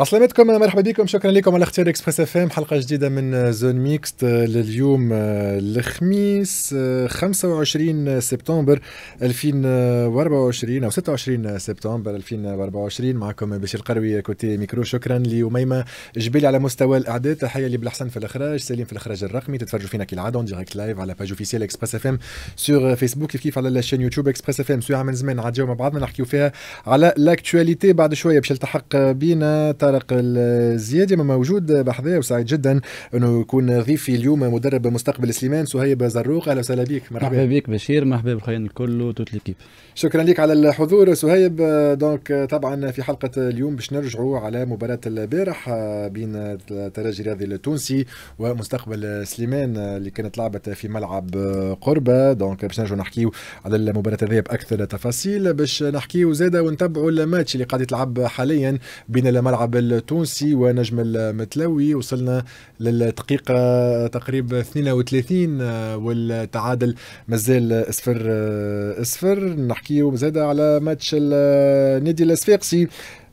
وسلامتكم مرحبا بكم شكرا لكم على اختيار اكسبريس اف ام حلقه جديده من زون ميكست آه، لليوم آه، الخميس 25 آه، سبتمبر 2024 او 26 سبتمبر 2024 معكم بشير القروي كوتي ميكرو شكرا ليميمه جبالي على مستوى الاعداد تحيه لبلحسن في الاخراج سليم في الاخراج الرقمي تتفرجوا فينا كالعاده اون ديريكت لايف على باج اوفيسيال اكسبريس اف ام سور فيسبوك كيف كيف على الشين يوتيوب اكسبريس اف ام سوا من زمان عاد مع بعضنا نحكيو فيها على لاكتواليتي بعد شويه باش يلتحق بينا طارق الزيادي ما موجود بحذايا وسعيد جدا انه يكون ضيفي اليوم مدرب مستقبل سليمان سهيب زروق اهلا وسهلا بك مرحبا مرحبا بك بشير مرحبا بالخير الكل وتوت ليكيب شكرا لك على الحضور سهيب دونك طبعا في حلقه اليوم باش نرجعوا على مباراه البارح بين الترجي الرياضي التونسي ومستقبل سليمان اللي كانت لعبت في ملعب قربه دونك باش نرجعوا نحكيو على المباراه هذه باكثر تفاصيل باش نحكيو زاده ونتبعوا الماتش اللي قاعد يتلعب حاليا بين الملعب التونسي ونجم المتلوي وصلنا للدقيقة تقريبا 32 آه، والتعادل مازال اصفر آه، اصفر نحكيو زاد على ماتش النادي آه، الصفاقسي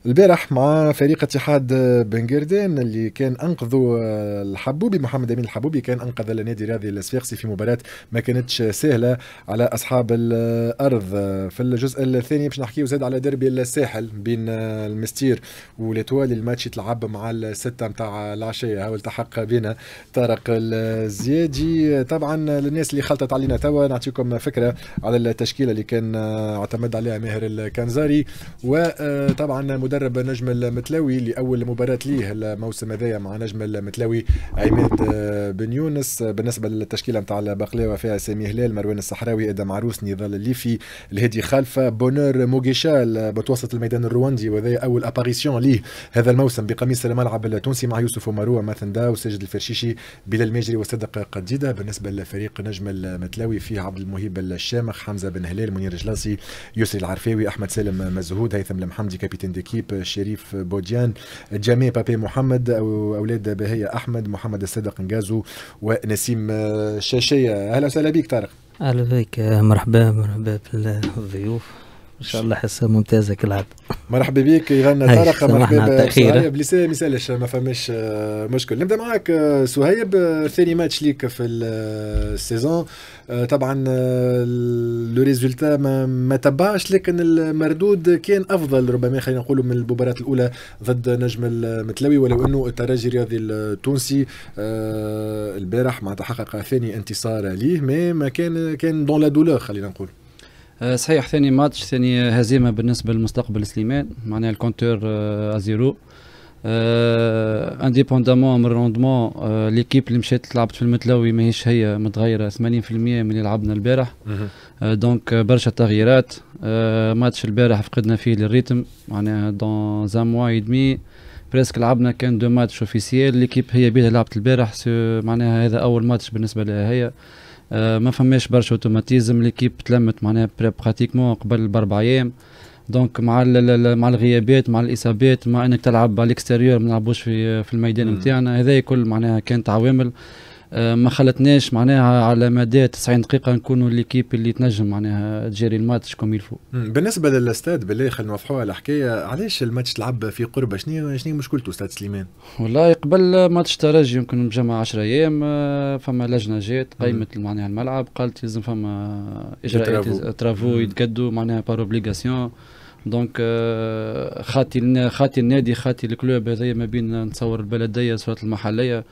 البارح مع فريق اتحاد بن قردان اللي كان انقذوا الحبوبي محمد امين الحبوبي كان انقذ النادي الرياضي الصفاقسي في مباراه ما كانتش سهله على اصحاب الارض في الجزء الثاني باش نحكيو زاد على ديربي الساحل بين المستير وليتوالي الماتش يتلعب مع الستة نتاع العشية هاو التحق بنا طارق الزيادي طبعا للناس اللي خلطت علينا توا نعطيكم فكرة على التشكيلة اللي كان اعتمد عليها ماهر الكنزاري وطبعا مدرب مدرب نجم المتلاوي لاول مباراه ليه الموسم هذايا مع نجم المتلاوي عماد آه، بن يونس بالنسبه للتشكيله نتاع البقلاوه فيها سامي هلال مروان الصحراوي ادم عروس نضال الليفي الهادي خلفه بونور موغيشا متوسط الميدان الرواندي وهذا اول اباريسيون ليه هذا الموسم بقميص الملعب التونسي مع يوسف ومروه ماثندا وساجد الفرشيشي بلال المجري وصدق قديده بالنسبه لفريق نجم المتلاوي فيه عبد المهيب الشامخ حمزه بن هلال منير جلاصي يسري العرفاوي احمد سالم مزهود هيثم المحمدي كابتن ديكيب الطبيب شريف بوديان الجميع بابي محمد اولاد بهية احمد محمد الصادق نجازو ونسيم شاشيه اهلا وسهلا بك طارق اهلا بك مرحبا مرحبا بالضيوف ان شاء الله حصه ممتازه كالعاده مرحبا بك يغنى طارق مرحبا سهيب لسه ما سالش ما فماش آه، مشكل نبدا معك آه، سهيب آه، ثاني ماتش ليك في السيزون طبعا لو ريزولتا ما, ما تبعش لكن المردود كان افضل ربما خلينا نقولوا من المباراه الاولى ضد نجم المتلوي ولو انه الترجي الرياضي التونسي البارح ما تحقق ثاني انتصار ليه ما كان كان دون لا دولور خلينا نقول آه، صحيح ثاني ماتش ثاني هزيمه بالنسبه لمستقبل سليمان معناها الكونتور ازيرو آه، انديبوندامون آه، من الروندمون ليكيب اللي مشات لعبت في المتلوي ماهيش هي متغيره 80% من اللي لعبنا البارح دونك برشا تغييرات ماتش البارح فقدنا فيه للريتم معناها دون زان موا يدمي بريسك لعبنا كان دو ماتش اوفيسيال ليكيب هي بيها لعبت البارح معناها هذا اول ماتش بالنسبه لها هي آه، ما فماش برشا اوتوماتيزم ليكيب تلمت معناها براتيكمون قبل باربع ايام دونك مع مع الغيابات مع الاصابات مع انك تلعب على الاكستيريور ما نلعبوش في في الميدان نتاعنا هذا كل معناها كانت عوامل آه، ما خلتناش معناها على مدى 90 دقيقه نكونوا ليكيب اللي تنجم معناها تجري الماتش كوم يلفو بالنسبه للاستاد بالله خلينا نوضحوها الحكايه علاش الماتش تلعب في قرب شنو شنو مشكلته استاد سليمان والله قبل ماتش ترجي يمكن مجمع 10 ايام آه، فما لجنه جات قيمت معناها الملعب قالت لازم فما اجراءات ترافو يتقدوا معناها بار اوبليغاسيون دونك خاتي خاتي النادي خاتي الكلوب هذايا ما بين نتصور البلديه صورة المحليه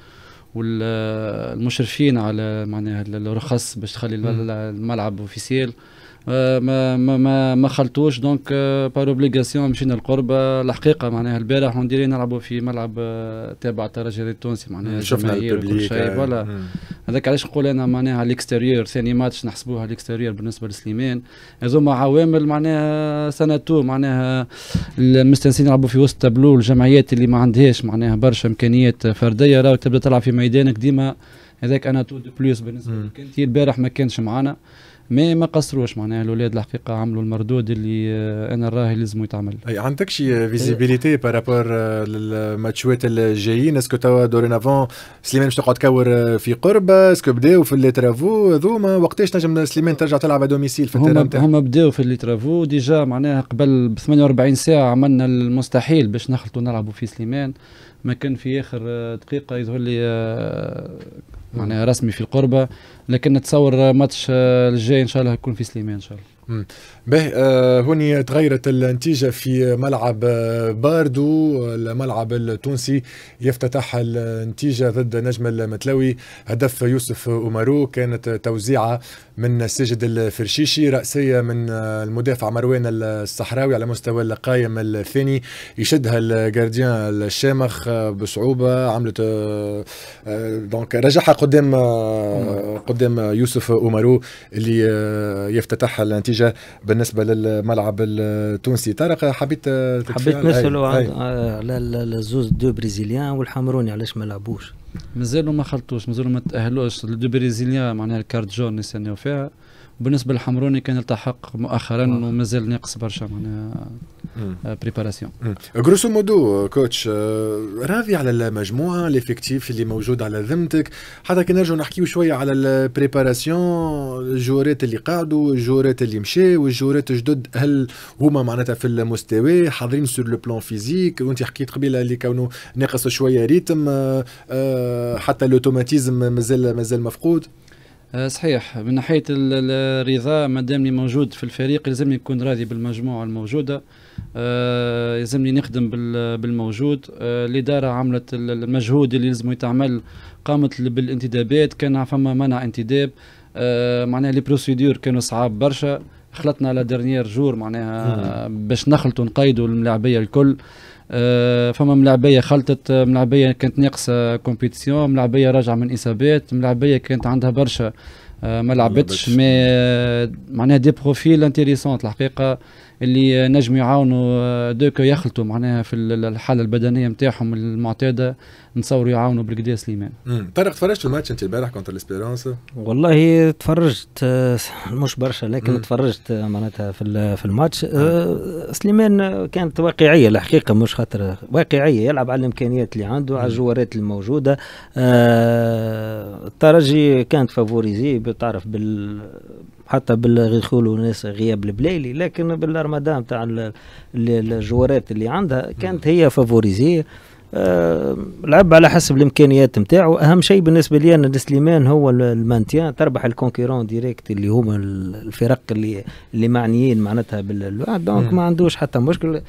والمشرفين على معناها الرخص باش تخلي الملعب اوفيسيل آه، ما ما ما خلطوش دونك بار اوبليغاسيون مشينا القربة آه، الحقيقه معناها البارح ونديري نلعبوا في ملعب آه، تابع الترجي التونسي معناها شفنا كل شيء فوالا هذاك علاش نقول انا معناها الاكستيريور ثاني ماتش نحسبوها الاكستيريور بالنسبه لسليمان هذوما عوامل معناها سنتو معناها المستنسين يلعبوا في وسط تابلو الجمعيات اللي ما عندهاش معناها برشا امكانيات فرديه راهو تبدا تلعب في ميدانك ديما هذاك انا تو دو بلوس بالنسبه لك البارح ما كانش معانا مي ما قصروش معناها الاولاد الحقيقه عملوا المردود اللي آه، انا راهي لازم يتعمل اي عندك شي فيزيبيليتي بارابور آه، للماتشوات الجايين اسكو توا دورينافون سليمان باش تقعد تكور في قرب اسكو بداو في لي ترافو هذوما وقتاش تنجم سليمان ترجع تلعب على دوميسيل في التيران هما, هما بداو في لي ترافو ديجا معناها قبل ب 48 ساعه عملنا المستحيل باش نخلطوا نلعبوا في سليمان ما كان في اخر آه، دقيقه يظهر لي معناها رسمي في القربه لكن نتصور ماتش الجاي ان شاء الله يكون في سليمان ان شاء الله به آه، هوني تغيرت النتيجة في ملعب آه، باردو الملعب التونسي يفتتح النتيجة ضد نجم المتلوي هدف يوسف أمارو كانت توزيعة من السجد الفرشيشي رأسية من آه، المدافع مروان الصحراوي على مستوى القايم الثاني يشدها الجارديان الشامخ آه، بصعوبة عملت آه، دونك رجعها قدام قدام يوسف أومارو اللي يفتتح النتيجة بالنسبة للملعب التونسي طارق حبيت حبيت نسأله على الزوز دو بريزيليان والحمروني علاش ما لعبوش مازالوا ما خلطوش مازالوا ما تاهلوش الدو بريزيليان معناها الكارت جون نسانيو فيها بالنسبه للحمروني كان التحق مؤخرا آه. ومازال ناقص برشا معناها بريباراسيون جروسو مودو كوتش راضي على المجموعه ليفيكتيف اللي موجود على ذمتك حتى كي نرجعوا نحكيو شويه على البريباراسيون الجورات اللي قعدوا الجورات اللي مشى والجورات الجدد هل هما معناتها في المستوى حاضرين سور لو بلون فيزيك وانت حكيت قبيله اللي كانوا ناقص شويه ريتم آه، آه، حتى الاوتوماتيزم مازال مازال مفقود آه، صحيح من ناحيه الرضا ما دامني موجود في الفريق لازمني نكون راضي بالمجموعه الموجوده آه، يلزمني نخدم بالموجود آه، الاداره عملت المجهود اللي لازم يتعمل قامت بالانتدابات كان فما منع انتداب معناها لي بروسيدور كانوا صعاب برشا خلطنا على درنيير جور معناها باش نخلطوا نقيدوا الملاعبيه الكل آه، فما ملاعبيه خلطت آه، ملاعبيه كانت ناقصه كومبيتيسيون ملاعبيه راجعه من اصابات ملاعبيه كانت عندها برشا آه، ما لعبتش مي معناها دي بروفيل انتيريسونت الحقيقه اللي نجم يعاونوا آه، دوكا يخلطوا معناها في الحاله البدنيه نتاعهم المعتاده نصوروا يعاونوا بالقدا سليمان. طارق تفرجت في الماتش انت البارح كونتر الاسبيرونس؟ والله تفرجت آه، مش برشا لكن تفرجت آه، معناتها في في الماتش سليمان كانت واقعيه الحقيقه مش خاطر واقعيه يلعب على الامكانيات اللي عنده على الجوارات الموجوده الترجي كانت فافوريزي بتعرف بال حتى بالدخول وناس غياب البلايلي لكن بالارمدان تاع الجوارات اللي عندها كانت نعم. هي فافوريزيه أه لعب على حسب الامكانيات نتاعو اهم شيء بالنسبه لي انا سليمان هو المانتيان تربح الكونكيرون ديريكت اللي هما الفرق اللي اللي معنيين معناتها بالوعد دونك نعم. ما عندوش حتى مشكل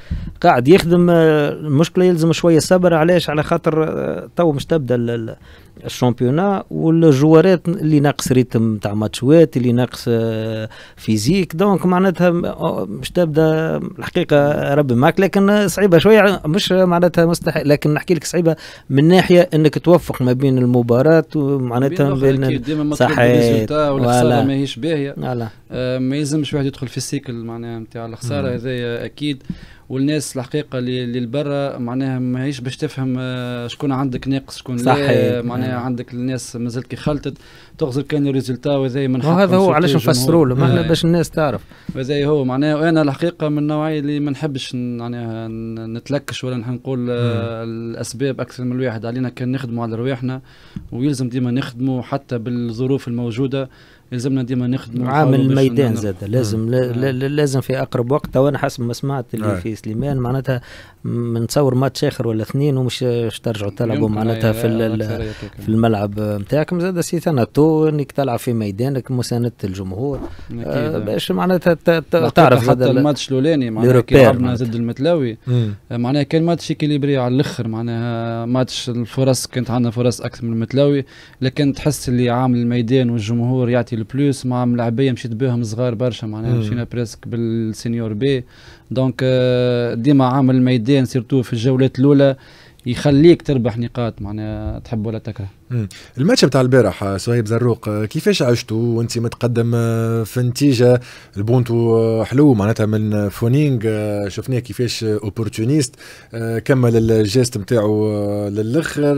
قاعد يخدم آه، المشكله يلزم شويه صبر علاش على خاطر آه، تو مش تبدا الشامبيونا والجوارات اللي ناقص ريتم تاع ماتشوات اللي ناقص آه، فيزيك دونك معناتها آه، مش تبدا الحقيقه ربي معك لكن صعيبه شويه مش معناتها مستحيل لكن نحكي لك صعيبه من ناحيه انك توفق ما بين المباراه ومعناتها بين صحيح والخساره ماهيش باهيه آه، ما يلزمش واحد يدخل في السيكل معناها نتاع الخساره هذايا اكيد والناس الحقيقه اللي لبرا معناها ماهيش باش تفهم آه، شكون عندك ناقص شكون لا معناها نعم. عندك الناس مازالت كي خلطت تغزر كان الريزلتا وهذا من وهذا هو علاش نفسروا له معناها آه. باش الناس تعرف وهذا هو معناها وانا الحقيقه من النوعيه اللي ما نحبش معناها نتلكش ولا نقول آه، الاسباب اكثر من الواحد علينا كان نخدموا على رواحنا ويلزم ديما نخدموا حتى بالظروف الموجوده يلزمنا ديما نخدموا عامل الميدان زاد لازم آه. آه. لازم في اقرب وقت وانا حسب ما سمعت اللي آه. في سليمان معناتها منصور ماتش اخر ولا اثنين ومش ترجعوا تلعبوا معناتها في آه. في الملعب نتاعكم زاد تو انك تلعب في ميدانك مسانده الجمهور آه باش معناتها تعرف حتى الماتش الاولاني معناها كي لعبنا زد المتلاوي آه، معناها كان ماتش كيليبري على الاخر معناها ماتش الفرص كانت عندنا فرص اكثر من المتلاوي لكن تحس اللي عامل الميدان والجمهور يعطي لو بلوس مع ملاعبيه مشيت بهم صغار برشا معناها مشينا بريسك بالسينيور بي دونك آه، ديما عامل الميدان سيرتو في الجولات الاولى يخليك تربح نقاط معناها تحب ولا تكره الماتش بتاع البارح صهيب آه، زروق آه، كيفاش عشتوا وانت متقدم آه، في النتيجه البونتو حلو معناتها من فونينغ شفناه كيفاش اوبورتونيست كمل الجيست نتاعو للاخر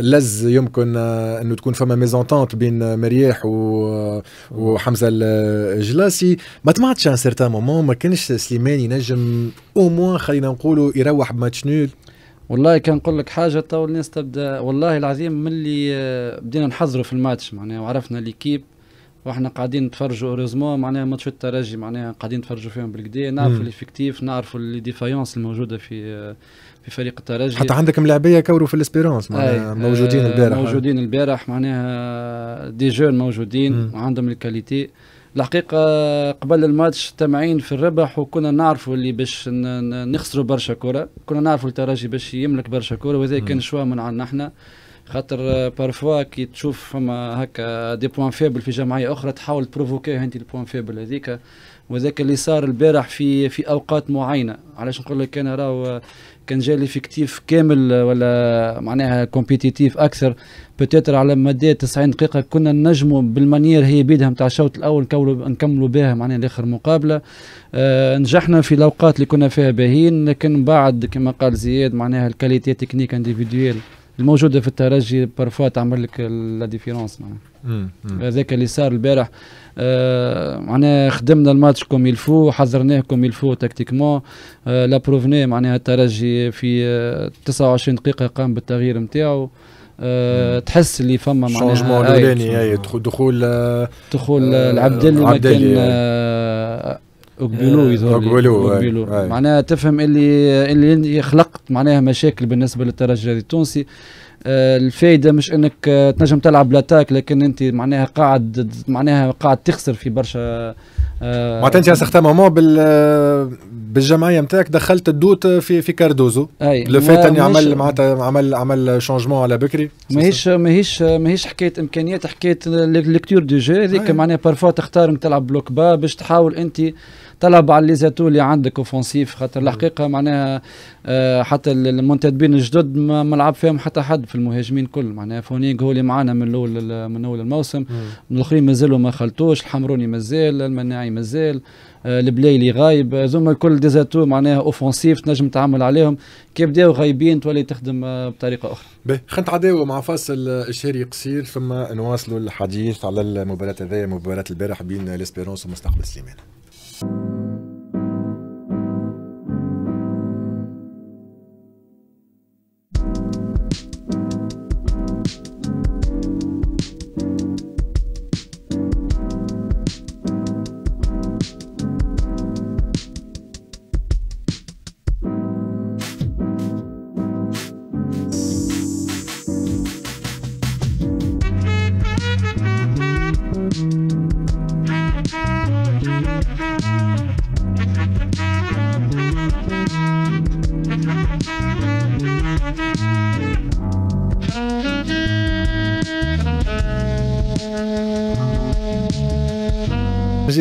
لز يمكن انه تكون فما ميزونتونت بين مرياح وحمزه الجلاسي ما طمعتش ان سيرتان مومون ما كانش سليمان ينجم او موان خلينا نقولوا يروح بماتش نول والله كان نقول لك حاجه تو الناس تبدا والله العظيم من اللي آه، بدينا نحضروا في الماتش معناها وعرفنا ليكيب واحنا قاعدين نتفرجوا اوريزمون معناها ماتش الترجي معناها قاعدين نتفرجوا فيهم بالكدا نعرفوا الافكتيف نعرفوا لي ديفايونس الموجوده في آه، في فريق الترجي حتى عندك ملاعبيه كوروا في الاسبيرونس معناها موجودين آه، البارح موجودين البارح معناها دي جون موجودين مم. وعندهم الكاليتي الحقيقه قبل الماتش تمعين في الربح وكنا نعرفوا اللي باش نخسروا برشا كره كنا نعرفوا الترجي باش يملك برشا كره وهذا كان شوا من عندنا احنا خاطر بارفوا كي تشوف فما هكا دي بوان فيبل في جمعيه اخرى تحاول تبروفوكيه انت البوان فيبل هذيك وذاك اللي صار البارح في في اوقات معينه علاش نقول لك انا راهو كان جا ليفيكتيف كامل ولا معناها كومبيتيتيف اكثر بتاتر على مدى 90 دقيقه كنا نجموا بالمانير هي بيدها نتاع الشوط الاول نكملوا بها معناها لاخر مقابله آه نجحنا في الاوقات اللي كنا فيها باهين لكن بعد كما قال زياد معناها الكاليتي تكنيك انديفيديوال الموجوده في الترجي بارفوا تعمل لك لا ديفيرونس معناها هذاك اللي صار البارح آه، معناها خدمنا الماتش كوم يلفو حذرناه كوم يلفو تكتيكمون آه، لا لابروفني معناها الترجي في 29 آه، دقيقه قام بالتغيير نتاعو أه تحس اللي فما معناها شونجمون الاولاني اي دخول دخول العبدلي ما كان اوكبيلو يظهر اوكبيلو معناها تفهم اللي اللي خلقت معناها مشاكل بالنسبه للترجي التونسي آه، الفايده مش انك آه، تنجم تلعب لاتاك لكن انت معناها قاعد معناها قاعد تخسر في برشا آه، معناتها انت سيغتان مومون بال بالجمعيه نتاعك دخلت الدوت في في كاردوزو اي لو فات اني عمل معناتها عمل عمل شونجمون على بكري ماهيش ماهيش ماهيش حكايه امكانيات حكايه ليكتور دو جو هذيك معناها بارفوا تختار انك تلعب بلوك با باش تحاول انت طلب على لي زاتو اللي عندك اوفونسيف خاطر الحقيقه معناها آه، حتى المنتدبين الجدد ما لعب فيهم حتى حد في المهاجمين كل معناها فونيك هو اللي معانا من الاول من اول الموسم الاخرين مازالوا ما خلطوش الحمروني مازال المناعي مازال آه، البلايلي غايب هذوما آه، الكل ديزاتو معناها اوفونسيف تنجم تعمل عليهم كي بداو غايبين تولي تخدم بطريقه اخرى. باهي خلينا نتعداو مع فاصل الشهري قصير ثم نواصلوا الحديث على المباراه هذايا مباراه البارح بين ليسبيرونس ومستقبل سليمان. you.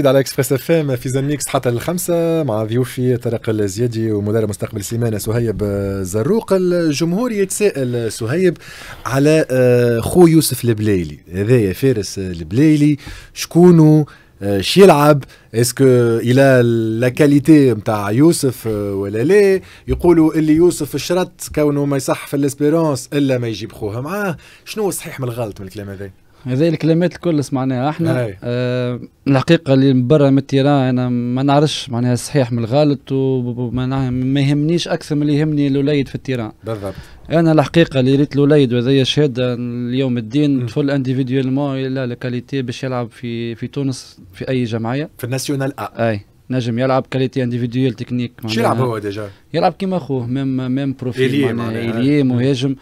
جديد على اكسبريس اف ام في زميكس حتى الخمسه مع ضيوفي طارق الزيادي ومدرب مستقبل سيمانه سهيب زروق الجمهور يتساءل سهيب على آه، خو يوسف البلايلي هذايا فارس البلايلي شكونو آه، شي يلعب اسكو الى لا كاليتي نتاع يوسف آه، ولا لا يقولوا اللي يوسف الشرط كونه ما يصح في الاسبيرونس الا ما يجيب خوه معاه شنو صحيح من الغلط من الكلام هذا هذه الكلمات الكل سمعناها احنا آه الحقيقه اللي برا من التيران انا ما نعرفش معناها الصحيح من الغلط وما ما يهمنيش اكثر من اللي يهمني الوليد في التيران بالضبط انا الحقيقه اللي ريت الوليد وهذا شهاده اليوم الدين طفل انديفيديولمون الى لكاليتي باش يلعب في في تونس في اي جمعيه في الناسيونال ا اي نجم يلعب كاليتي انديفيديوال تكنيك شو يلعب هو ديجا؟ يلعب كيما اخوه ميم ميم بروفيل معناها مهاجم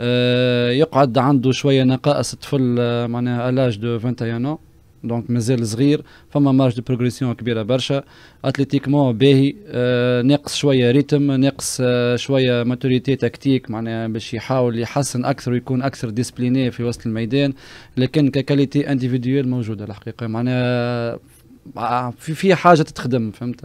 آه، يقعد عنده شويه نقائص الطفل آه، معناها الاج دو 21 دونك مازال صغير فما مارج دو بروغريسيون كبيره برشا اتليتيكمون باهي آه، ناقص شويه ريتم ناقص شويه ماتوريتي تكتيك معناها باش يحاول يحسن اكثر ويكون اكثر ديسبليني في وسط الميدان لكن ككاليتي انديفيديوال موجوده الحقيقه معناها في في حاجه تتخدم فهمت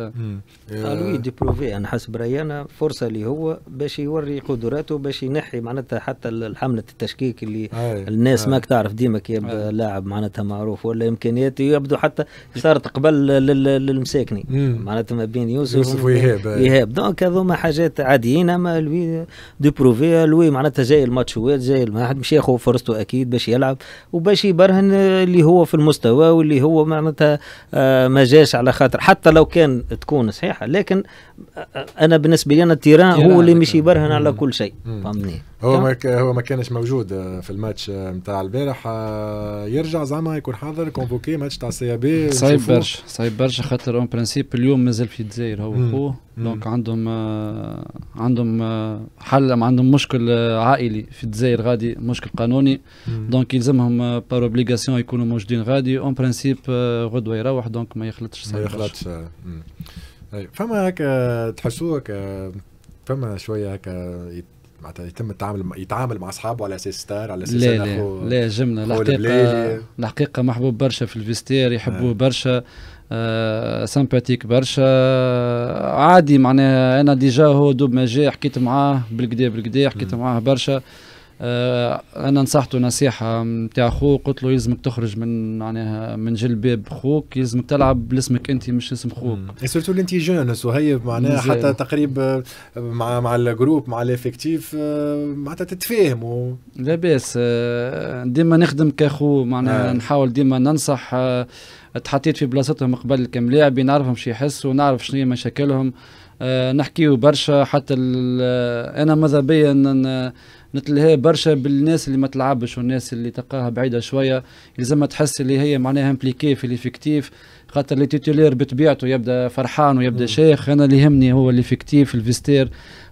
لوي آه. ديبروفي انا حسب رايي انا فرصه اللي هو باش يوري قدراته باش ينحي معناتها حتى الحمله التشكيك اللي أي. آه. آه. الناس أي. ماك تعرف ديما كي لاعب معناتها معروف ولا امكانياته يبدو حتى صارت قبل للمساكني معناتها ما بين يوسف, يوسف ويهاب ويهاب دونك هذوما حاجات عاديين اما لوي ديبروفي لوي معناتها جاي الماتشوات جاي الماحد مش ياخذ فرصته اكيد باش يلعب وباش يبرهن اللي هو في المستوى واللي هو معناتها آه ما جاش على خاطر حتى لو كان تكون صحيحه لكن انا بالنسبه لي انا التيران هو اللي مش يبرهن على كل شيء فهمتني هو ما هو ما كانش موجود آه، في الماتش نتاع آه، البارح آه، يرجع زعما يكون حاضر كونفوكي ماتش تاع سي إيه بي صعيب برشا صعيب برشا خاطر اون برانسيب اليوم مازال في الجزائر هو خوه دونك عندهم عندهم حل عندهم مشكل عائلي في الجزائر غادي مشكل قانوني دونك يلزمهم بار اوبليغاسيون يكونوا موجودين غادي اون برانسيب غدوه يروح دونك ما يخلطش صعيب ما يخلطش طيب، فما هكا تحسوك هكا فما شويه هكا معناتها يتم التعامل يتعامل مع اصحابه على اساس ستار على اساس لا لا لا جمله الحقيقه الحقيقه محبوب برشا في الفيستير يحبوه آه. برشا آه سامباتيك برشا عادي معناها انا ديجا هو دوب ما جا حكيت معاه بالكدا بالكدا حكيت معاه برشا آه، انا نصحته نصيحه نتاع خوك قلت له يلزمك تخرج من معناها من جلباب خوك يلزمك تلعب باسمك انت مش اسم خوك سورتو انت جون سهيب معناها حتى تقريب آه، مع مع الجروب مع الافكتيف آه، معناتها تتفاهموا لاباس ديما نخدم كخو معناها آه. نحاول ديما ننصح تحطيت في بلاصتهم قبل كم لاعبين نعرفهم شي يحسوا نعرف شنو هي مشاكلهم نحكيو برشا حتى انا ماذا بيا نتلهى برشا بالناس اللي ما تلعبش والناس اللي تلقاها بعيده شويه يلزمها تحس اللي هي معناها امبليكي في الافكتيف خاطر اللي تيتولير بطبيعته يبدا فرحان ويبدا شيخ انا اللي يهمني هو الافكتيف الفيستير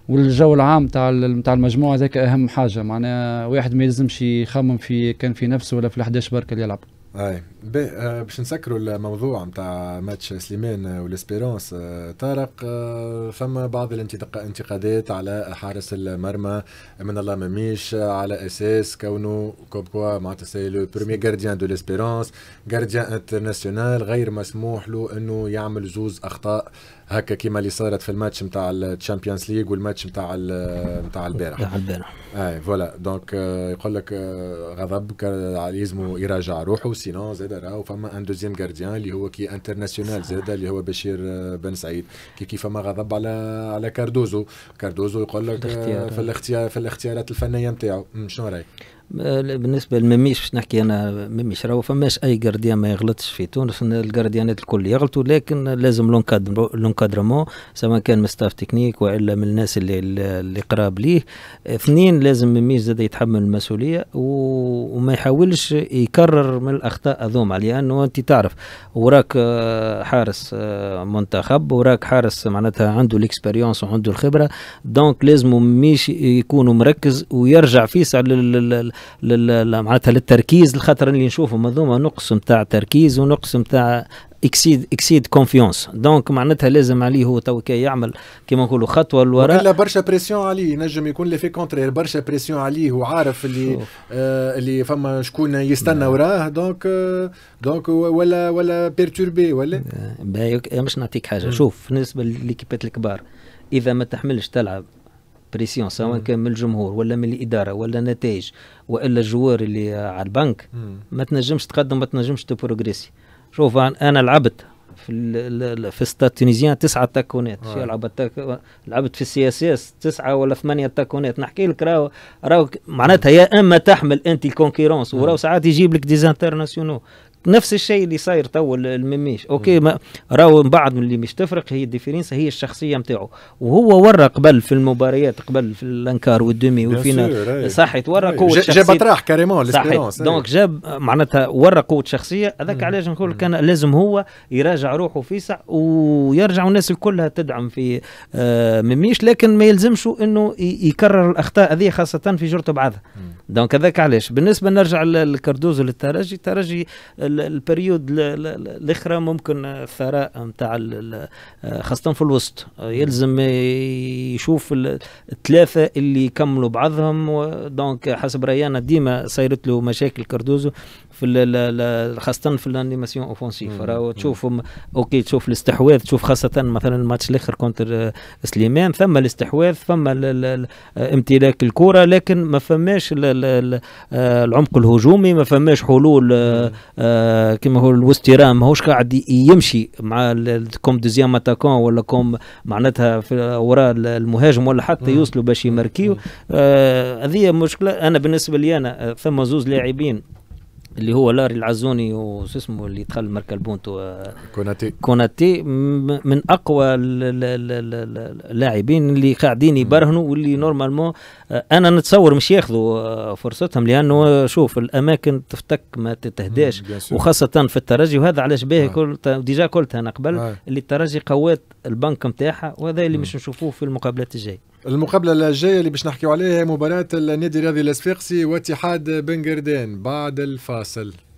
والجو العام تاع تاع المجموعه ذاك اهم حاجه معناها واحد ما يلزمش يخمم في كان في نفسه ولا في ال11 برك اللي يلعب اي آه، باش نسكروا الموضوع نتاع ماتش سليمان والاسبيرونس آه، طارق آه، فما بعض الانتقادات على حارس المرمى من الله مميش على اساس كونه كوبكوا معناتها سي لو برومي غارديان دو ليسبيرونس غارديان انترناسيونال غير مسموح له انه يعمل زوز اخطاء هكا كيما اللي صارت في الماتش نتاع الشامبيونز ليج والماتش نتاع نتاع البارح نتاع البارح اي آه، فوالا دونك آه، يقول لك آه، غضب يلزمو يراجع روحه سينو زاد راهو فما ان دوزيام جارديان اللي هو كي انترناسيونال زاد اللي هو بشير بن سعيد كي كيف فما غضب على على كاردوزو كاردوزو يقول لك في الاختيار في الاختيارات الفنيه نتاعو شنو رايك؟ بالنسبه لمميش باش نحكي انا مميش راهو فماش اي جارديان ما يغلطش في تونس الجارديانات الكل يغلطوا لكن لازم لونكادرمون سواء كان من ستاف تكنيك والا من الناس اللي اللي قراب ليه اثنين لازم مميش زاد يتحمل المسؤوليه وما يحاولش يكرر من الاخطاء هذوما لانه انت تعرف وراك آه، حارس آه، منتخب وراك حارس معناتها عنده الاكسبيريونس وعنده الخبره دونك لازم مميش يكون مركز ويرجع فيس على معناتها للتركيز الخاطر اللي نشوفه منظومه نقص نتاع تركيز ونقص نتاع اكسيد اكسيد كونفيونس دونك معناتها لازم عليه هو تو يعمل كيما نقولوا خطوه لوراء لا برشا بريسيون عليه نجم يكون لي في كونترير برشا بريسيون عليه وعارف اللي آه اللي فما شكون يستنى نعم. وراه دونك آه دونك ولا ولا بيرتوربي ولا باهي مش نعطيك حاجه شوف بالنسبه للكيبات الكبار اذا ما تحملش تلعب بريسيون سواء كان من الجمهور ولا من الاداره ولا نتائج والا الجوار اللي على البنك ما تنجمش تقدم ما تنجمش تبروغريسي شوف انا لعبت في في ستاد تونيزيان تسعة تاكونات شو لعبت لعبت في السي اس اس تسعة ولا ثمانية تاكونات نحكي لك راهو راهو معناتها يا اما تحمل انت الكونكيرونس وراهو ساعات يجيب لك ديزانترناسيونو نفس الشيء اللي صاير تو المميش اوكي ما راهو من بعد اللي مش تفرق هي الديفيرينس هي الشخصيه نتاعو وهو ورى قبل في المباريات قبل في الانكار والدومي وفينا صحيت ورا قوه جاب اطراح كاريمون ليسبيرونس دونك جاب معناتها ورى قوه شخصيه هذاك علاش نقول كان لازم هو يراجع روحه فيسع ويرجع الناس الكلها تدعم في آه، مميش لكن ما يلزمش انه يكرر الاخطاء هذه خاصه في جرته بعضها دونك هذاك علاش بالنسبه نرجع للكردوزو للترجي الترجي البريود الاخرى ممكن الثراء نتاع آه، خاصه في الوسط يلزم يشوف الثلاثه اللي يكملوا بعضهم دونك حسب ريانا ديما صايرت له مشاكل كاردوزو في خاصه في الانيماسيون اوفونسيف راهو تشوفهم اوكي تشوف الاستحواذ تشوف خاصه مثلا الماتش الاخر كونتر آه، سليمان ثم الاستحواذ ثم امتلاك الكره لكن ما فماش آه، العمق الهجومي ما فماش حلول آه كما هو الوستيران ماهوش قاعد يمشي مع كوم دوزيام اتاكون ولا كوم معناتها وراء المهاجم ولا حتى يوصلوا باش يماركيو آه، هذه آه مشكله انا بالنسبه لي انا آه، ثم زوز لاعبين اللي هو لاري العزوني وش اسمه اللي دخل مركز بونتو كوناتي كوناتي من اقوى اللاعبين اللي قاعدين يبرهنوا واللي نورمالمون آه، انا نتصور مش ياخذوا آه، فرصتهم لانه شوف الاماكن تفتك ما تتهداش وخاصه في الترجي وهذا علاش به قلت آه. ديجا قلت انا قبل اللي الترجي قوات البنك نتاعها وهذا اللي مش نشوفوه في المقابلات الجايه المقابله الجايه اللي باش نحكيو عليها مباراه النادي الرياضي الاسفيقسي واتحاد بن قردان بعد الفاصل